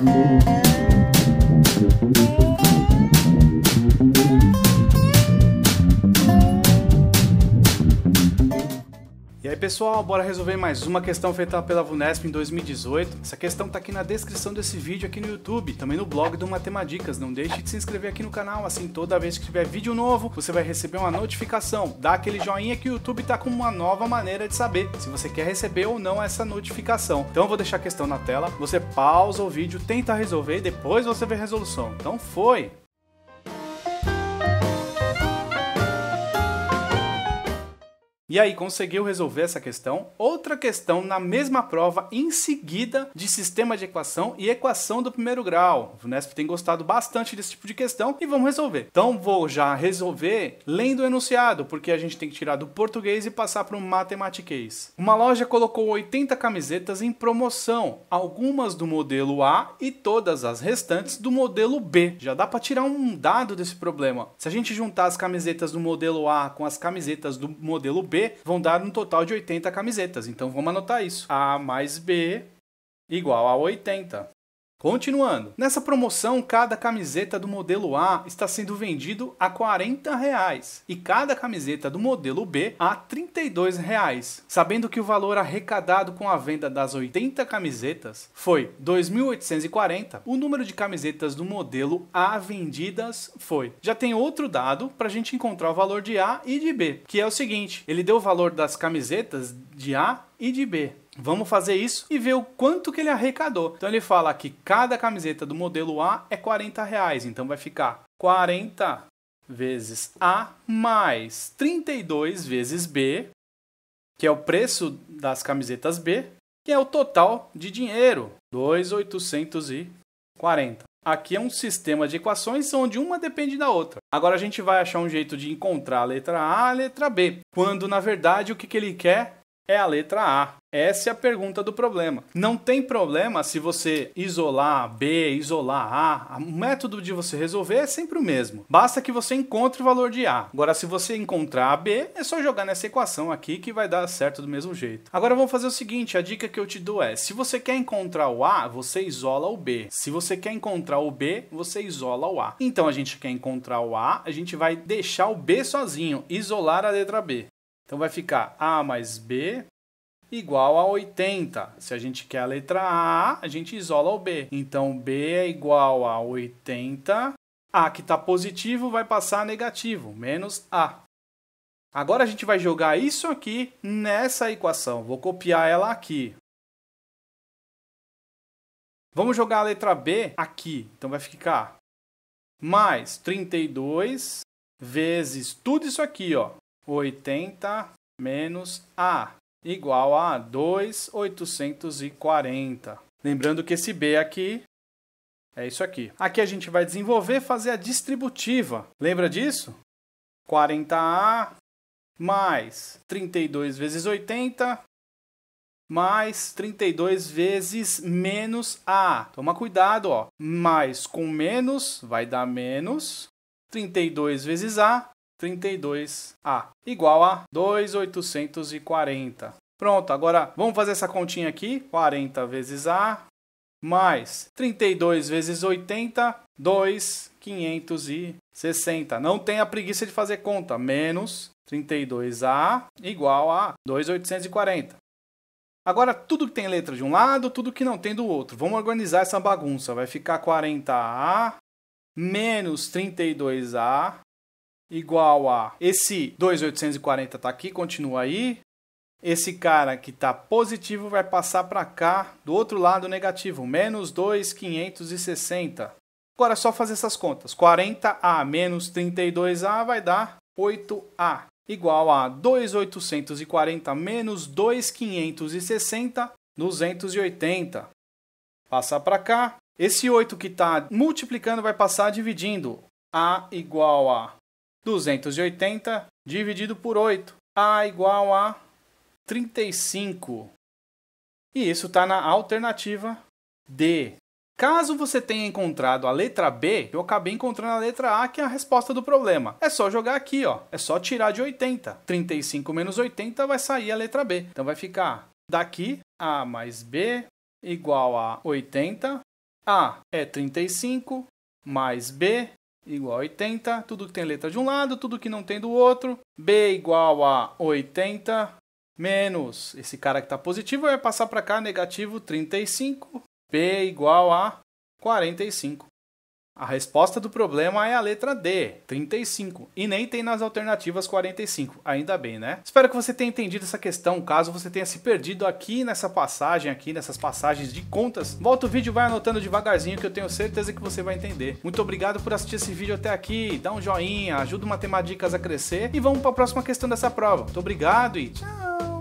Thank you. Pessoal, bora resolver mais uma questão feita pela Vunesp em 2018. Essa questão tá aqui na descrição desse vídeo aqui no YouTube, também no blog do Matemadicas. Não deixe de se inscrever aqui no canal, assim toda vez que tiver vídeo novo, você vai receber uma notificação. Dá aquele joinha que o YouTube tá com uma nova maneira de saber se você quer receber ou não essa notificação. Então eu vou deixar a questão na tela, você pausa o vídeo, tenta resolver e depois você vê a resolução. Então foi! E aí conseguiu resolver essa questão. Outra questão na mesma prova, em seguida, de sistema de equação e equação do primeiro grau. O tem gostado bastante desse tipo de questão e vamos resolver. Então vou já resolver lendo o enunciado, porque a gente tem que tirar do português e passar para o matematiquês. Uma loja colocou 80 camisetas em promoção, algumas do modelo A e todas as restantes do modelo B. Já dá para tirar um dado desse problema. Se a gente juntar as camisetas do modelo A com as camisetas do modelo B, vão dar um total de 80 camisetas. Então vamos anotar isso. A mais B igual a 80. Continuando, nessa promoção cada camiseta do modelo A está sendo vendido a R$ reais e cada camiseta do modelo B a R$ reais, sabendo que o valor arrecadado com a venda das 80 camisetas foi 2.840. O número de camisetas do modelo A vendidas foi. Já tem outro dado para a gente encontrar o valor de A e de B, que é o seguinte: ele deu o valor das camisetas de A e de B. Vamos fazer isso e ver o quanto que ele arrecadou. Então ele fala que cada camiseta do modelo A é 40 reais, então vai ficar 40 vezes A mais 32 vezes B, que é o preço das camisetas B, que é o total de dinheiro, 2,840. Aqui é um sistema de equações onde uma depende da outra. Agora a gente vai achar um jeito de encontrar a letra A e a letra B, quando na verdade o que, que ele quer é a letra A. Essa é a pergunta do problema. Não tem problema se você isolar B, isolar A. O método de você resolver é sempre o mesmo. Basta que você encontre o valor de A. Agora, se você encontrar B, é só jogar nessa equação aqui que vai dar certo do mesmo jeito. Agora vamos fazer o seguinte: a dica que eu te dou é: se você quer encontrar o A, você isola o B. Se você quer encontrar o B, você isola o A. Então a gente quer encontrar o A, a gente vai deixar o B sozinho, isolar a letra B. Então vai ficar A mais B igual a 80. Se a gente quer a letra A, a gente isola o B. Então B é igual a 80. A que está positivo vai passar a negativo, menos A. Agora a gente vai jogar isso aqui nessa equação. Vou copiar ela aqui. Vamos jogar a letra B aqui. Então vai ficar mais 32 vezes tudo isso aqui, ó. 80 menos A, igual a 2,840. Lembrando que esse B aqui é isso aqui. Aqui a gente vai desenvolver, fazer a distributiva. Lembra disso? 40A mais 32 vezes 80 mais 32 vezes menos A. Toma cuidado, ó. Mais com menos vai dar menos. 32 vezes A 32A, igual a 2,840. Pronto, agora vamos fazer essa continha aqui. 40 vezes A, mais 32 vezes 80, 2,560. Não tenha preguiça de fazer conta. Menos 32A igual a 2,840. Agora, tudo que tem letra de um lado, tudo que não tem do outro. Vamos organizar essa bagunça. Vai ficar 40A menos 32A igual a esse 2840 está aqui, continua aí. Esse cara que está positivo vai passar para cá, do outro lado negativo, menos 2,560. Agora é só fazer essas contas. 40A menos 32A vai dar 8A, igual a 2,840 menos 2,560, 280. Passar para cá. Esse 8 que está multiplicando vai passar dividindo. A igual a 280 dividido por 8. A igual a 35. E isso está na alternativa D. Caso você tenha encontrado a letra B, eu acabei encontrando a letra A, que é a resposta do problema. É só jogar aqui, ó. é só tirar de 80. 35 menos 80 vai sair a letra B. Então vai ficar daqui A mais B igual a 80. A é 35 mais B igual a 80. Tudo que tem letra de um lado, tudo que não tem do outro. B igual a 80 menos esse cara que está positivo vai passar para cá, negativo 35. B igual a 45. A resposta do problema é a letra D, 35, e nem tem nas alternativas 45, ainda bem, né? Espero que você tenha entendido essa questão, caso você tenha se perdido aqui nessa passagem, aqui nessas passagens de contas. Volta o vídeo e vai anotando devagarzinho que eu tenho certeza que você vai entender. Muito obrigado por assistir esse vídeo até aqui, dá um joinha, ajuda o Matemáticas a crescer e vamos para a próxima questão dessa prova. Muito obrigado e tchau!